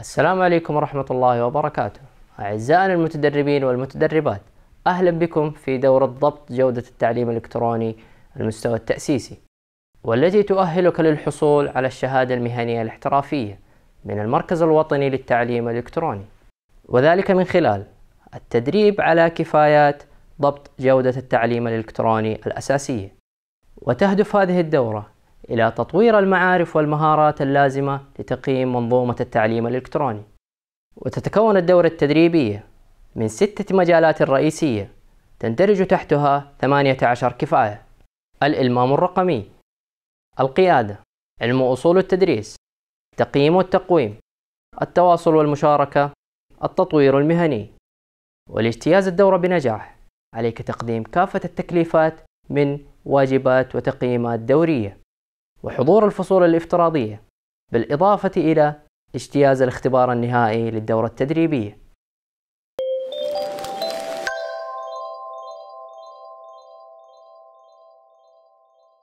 السلام عليكم ورحمة الله وبركاته أعزائنا المتدربين والمتدربات أهلا بكم في دورة ضبط جودة التعليم الإلكتروني المستوى التأسيسي والتي تؤهلك للحصول على الشهادة المهنية الاحترافية من المركز الوطني للتعليم الإلكتروني وذلك من خلال التدريب على كفايات ضبط جودة التعليم الإلكتروني الأساسية وتهدف هذه الدورة إلى تطوير المعارف والمهارات اللازمة لتقييم منظومة التعليم الإلكتروني وتتكون الدورة التدريبية من ستة مجالات رئيسية تندرج تحتها 18 كفاية الإلمام الرقمي القيادة علم أصول التدريس تقييم والتقويم التواصل والمشاركة التطوير المهني ولاجتياز الدورة بنجاح عليك تقديم كافة التكليفات من واجبات وتقييمات دورية وحضور الفصول الافتراضية بالإضافة إلى اجتياز الاختبار النهائي للدورة التدريبية